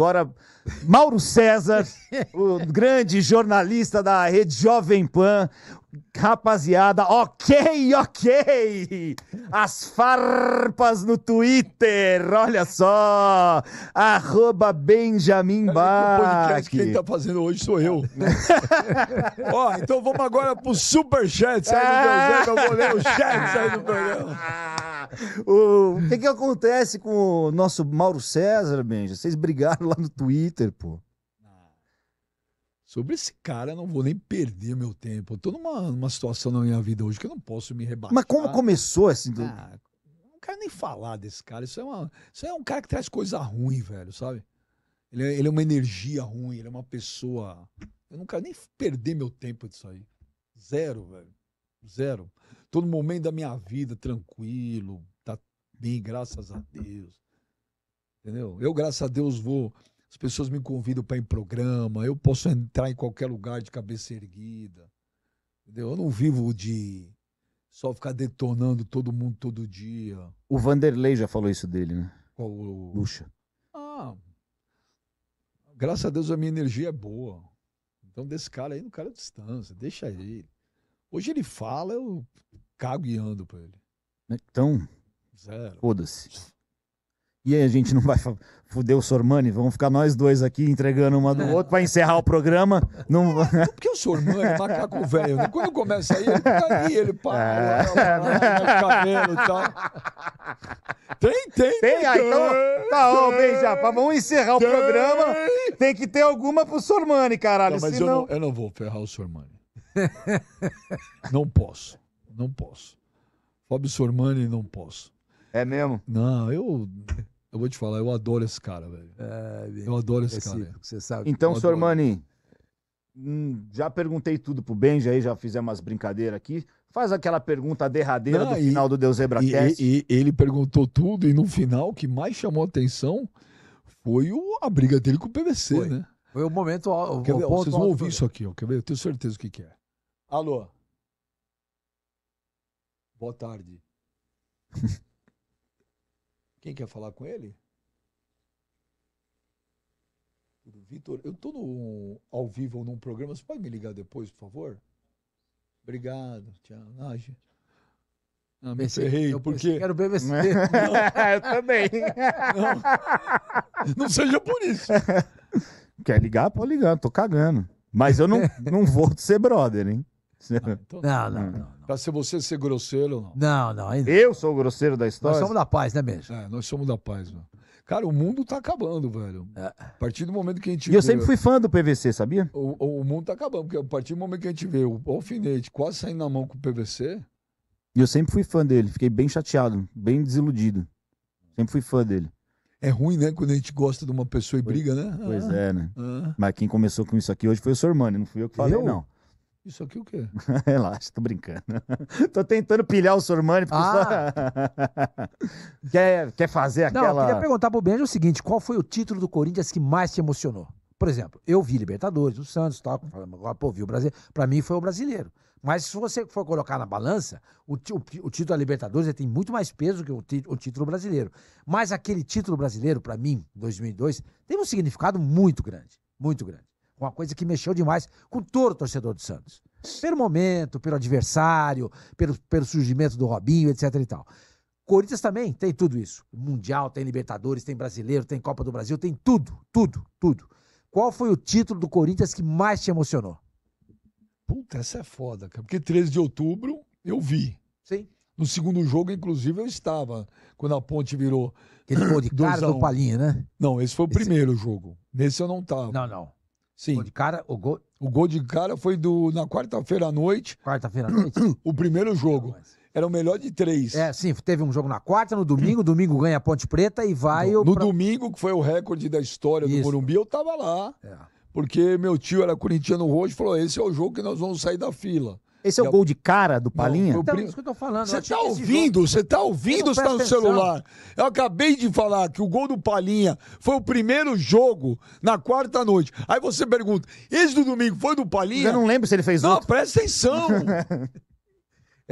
Agora, Mauro César, o grande jornalista da rede Jovem Pan. Rapaziada, ok, ok! As farpas no Twitter, olha só! Arroba Benjamin Bach. quem tá fazendo hoje sou eu. Ó, então vamos agora pro superchat, sai do meu ah! Zé, eu vou ler o chat, sai do programa. o que, que acontece com o nosso Mauro César, Benja? Vocês brigaram lá no Twitter, pô. Sobre esse cara, eu não vou nem perder meu tempo. Eu tô numa, numa situação na minha vida hoje que eu não posso me rebaixar. Mas como começou assim? Do... Ah, não quero nem falar desse cara. Isso é, uma, isso é um cara que traz coisa ruim, velho, sabe? Ele é, ele é uma energia ruim, ele é uma pessoa. Eu não quero nem perder meu tempo disso aí. Zero, velho. Zero. Todo momento da minha vida, tranquilo, tá bem, graças a Deus. Entendeu? Eu, graças a Deus, vou. As pessoas me convidam para ir em programa, eu posso entrar em qualquer lugar de cabeça erguida. Entendeu? Eu não vivo de só ficar detonando todo mundo todo dia. O Vanderlei já falou isso dele, né? Qual o... Luxa. Ah, graças a Deus a minha energia é boa. Então desse cara aí não quero distância, deixa ele. Hoje ele fala, eu cago e ando pra ele. Né? Então, foda-se. E aí a gente não vai fuder o Sormani? Vamos ficar nós dois aqui entregando uma do outro para encerrar o programa? Não... É, é, porque o Sormani é macaco velho, né? Quando começa aí, ele tá ali, ele para, é. Né? cabelo e tal. Tem, tem. Tem, né, aí, ah, então, tá ó, bem já, tá vamos encerrar o programa. Tem que ter alguma pro Sormani, caralho, não, mas senão... eu, não, eu não vou ferrar o Sormani. não posso. Não posso. Fábio Sormani, não posso. É mesmo? Não, eu. Eu vou te falar, eu adoro esse cara, velho. É, eu adoro esse, esse cara. Você sabe. Então, Sormani, hum, já perguntei tudo pro Benja aí, já fizemos umas brincadeiras aqui. Faz aquela pergunta derradeira não, do e, final do Deus Hebracast. E, e, ele perguntou tudo, e no final, o que mais chamou atenção foi o, a briga dele com o PVC, foi. né? Foi o momento. O, o ver, vocês vão ouvir isso aqui, ó, quer ver? Eu tenho certeza o que, que é. Alô? Boa tarde. Quem quer falar com ele? Vitor, eu estou no, ao vivo num programa. Você pode me ligar depois, por favor? Obrigado, tchau. Ah, não, ah, me BC, ferrei, eu porque... Quero BBC. Não. eu também. Não. não seja por isso. Quer ligar? Pode ligar, tô cagando. Mas eu não, não vou ser brother, hein? Não, ah, então não, tá. hum. não, não, Pra ser você ser grosseiro, não. Não, não. Ainda... Eu sou o grosseiro da história? Nós somos da paz, né, mesmo? É, nós somos da paz, mano. Cara, o mundo tá acabando, velho. É. A partir do momento que a gente. E vê, eu sempre fui fã do PVC, sabia? O, o, mundo tá acabando, porque a partir do momento que a gente vê o alfinete quase saindo na mão com o PVC. E eu sempre fui fã dele, fiquei bem chateado, bem desiludido. Sempre fui fã dele. É ruim, né? Quando a gente gosta de uma pessoa e pois, briga, né? Pois ah, é, né? Ah. Mas quem começou com isso aqui hoje foi o seu irmão, né? não fui eu que falei, eu? não. Isso aqui o quê? Relaxa, tô brincando. tô tentando pilhar o Sormani. Porque ah. Só... quer, quer fazer aquela... Não, eu queria perguntar pro Benja o seguinte, qual foi o título do Corinthians que mais te emocionou? Por exemplo, eu vi Libertadores, o Santos tal, pô, vi o Brasil. Pra mim foi o brasileiro. Mas se você for colocar na balança, o, o, o título da Libertadores tem muito mais peso que o, o título brasileiro. Mas aquele título brasileiro, para mim, 2002, teve um significado muito grande. Muito grande. Uma coisa que mexeu demais com todo o torcedor do Santos. Pelo momento, pelo adversário, pelo, pelo surgimento do Robinho, etc e tal. Corinthians também tem tudo isso. Mundial, tem Libertadores, tem Brasileiro, tem Copa do Brasil, tem tudo, tudo, tudo. Qual foi o título do Corinthians que mais te emocionou? Puta, essa é foda, cara. Porque 13 de outubro eu vi. Sim. No segundo jogo, inclusive, eu estava, quando a ponte virou. Ele foi de cara do Palinha, né? Não, esse foi o esse... primeiro jogo. Nesse eu não estava. Não, não. Sim. Gol de cara, o gol... o gol de cara foi do na quarta-feira à noite. Quarta-feira à noite. o primeiro jogo. Era o melhor de três. É, sim, teve um jogo na quarta, no domingo, domingo ganha a Ponte Preta e vai. No, no pra... domingo, que foi o recorde da história Isso. do Morumbi, eu tava lá. É. Porque meu tio era corintiano roxo e falou: esse é o jogo que nós vamos sair da fila. Esse é o gol de cara do Palinha? Não, então, isso que eu tô falando. Você tá, tá ouvindo? Você tá ouvindo ou tá no atenção. celular? Eu acabei de falar que o gol do Palinha foi o primeiro jogo na quarta noite. Aí você pergunta, esse do domingo foi do Palinha? Eu não lembro se ele fez não, outro. Não, presta atenção.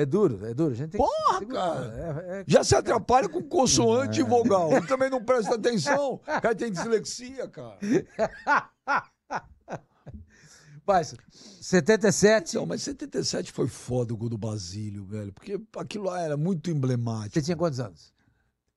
É duro, é duro. A gente tem Porra, que... cara! É, é... Já se atrapalha com consoante e é. vogal. Ele também não presta atenção. O cara tem dislexia, cara. Rapaz, 77. Não, mas 77 foi foda o gol do Basílio, velho. Porque aquilo lá era muito emblemático. Você tinha quantos anos?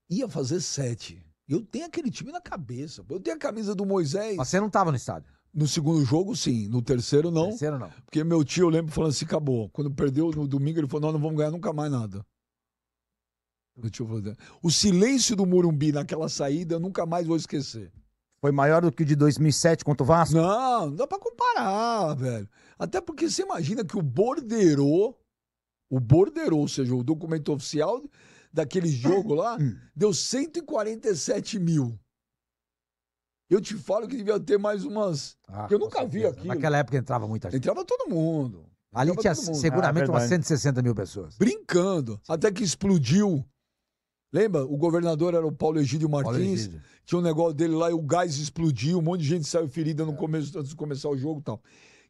Ia fazer sete. Eu tenho aquele time na cabeça. Eu tenho a camisa do Moisés. Mas você não estava no estádio? No segundo jogo, sim. No terceiro, não. Terceiro, não. Porque meu tio, eu lembro, falando assim, acabou. Quando perdeu no domingo, ele falou, nós não vamos ganhar nunca mais nada. O silêncio do Murumbi naquela saída, eu nunca mais vou esquecer. Foi maior do que o de 2007 contra o Vasco? Não, não dá pra comparar, velho. Até porque você imagina que o Borderô, o Borderô, ou seja, o documento oficial daquele jogo lá, hum. deu 147 mil. Eu te falo que devia ter mais umas. Ah, eu nunca vi aqui. Naquela época entrava muita gente. Entrava todo mundo. Ali entrava tinha seguramente ah, é umas 160 mil pessoas. Brincando. Até que explodiu Lembra? O governador era o Paulo Egídio Martins. Paulo Tinha um negócio dele lá e o gás explodiu, um monte de gente saiu ferida no é. começo, antes de começar o jogo e tal.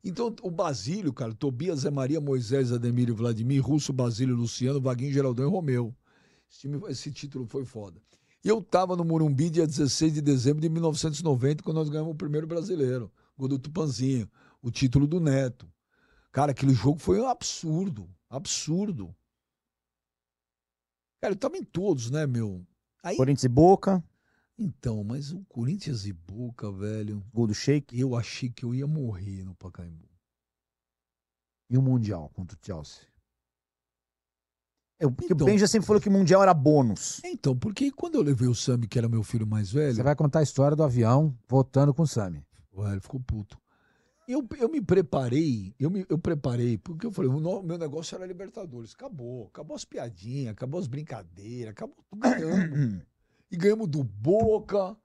Então, o Basílio, cara, Tobias, Zé Maria, Moisés, Ademir, Vladimir, Russo, Basílio, Luciano, Vaguinho, Geraldão e Romeu. Esse, time, esse título foi foda. E eu tava no Morumbi dia 16 de dezembro de 1990, quando nós ganhamos o primeiro brasileiro, o do Tupanzinho, o título do Neto. Cara, aquele jogo foi um absurdo, absurdo. Cara, eu tava em todos, né, meu? Aí... Corinthians e Boca. Então, mas o Corinthians e Boca, velho. Gol do Eu achei que eu ia morrer no Pacaembu. E o Mundial contra o Chelsea? eu porque então, o Benja sempre falou que o Mundial era bônus. Então, porque quando eu levei o Sami, que era meu filho mais velho. Você vai contar a história do avião voltando com o Sami. Ué, ele ficou puto eu, eu me preparei, eu me eu preparei, porque eu falei, o meu negócio era Libertadores. Acabou, acabou as piadinhas, acabou as brincadeiras, acabou tudo. Ganhamos. e ganhamos do Boca,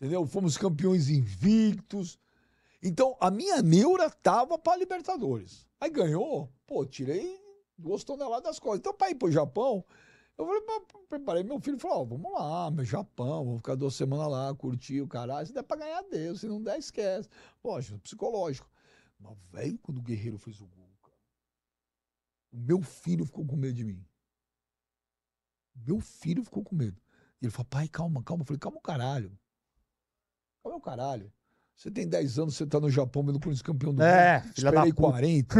entendeu? Fomos campeões invictos. Então, a minha neura tava para Libertadores. Aí ganhou, pô, tirei duas toneladas das costas. Então, para ir pro Japão, eu falei, preparei meu filho, falou, ó, vamos lá, meu Japão, vou ficar duas semanas lá, curtir o caralho, se der pra ganhar, Deus, se não der, esquece. Lógico, psicológico. Mas, velho, quando o Guerreiro fez o gol, cara, o meu filho ficou com medo de mim. Meu filho ficou com medo. E ele falou, pai, calma, calma. Eu falei, calma o caralho. Calma o caralho. Você tem 10 anos, você está no Japão pelo Corinthians campeão do é, mundo. Esperei 40.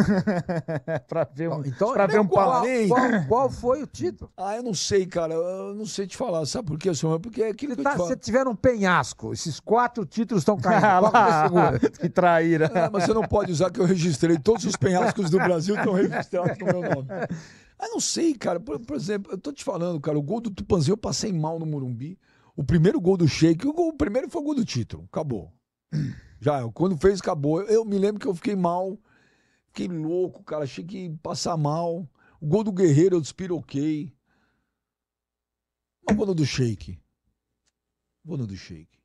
pra ver um, então, pra ver um qual, qual, qual, foi o título? Ah, eu não sei, cara. Eu não sei te falar. Sabe por quê, senhor? Porque é aquilo que tá, Você tiver um penhasco. Esses quatro títulos estão caindo. Ah lá, que traíra. É, mas você não pode usar que eu registrei. Todos os penhascos do Brasil estão registrados no meu nome. Ah, não sei, cara. Por, por exemplo, eu tô te falando, cara. O gol do Tupanzinho eu passei mal no Morumbi. O primeiro gol do Sheik, o, gol, o primeiro foi o gol do título. Acabou. Já, quando fez, acabou. Eu me lembro que eu fiquei mal, fiquei louco, cara. Achei que ia passar mal. O gol do Guerreiro eu despiroquei. Mas vou no do Shake. Vou no do Shake.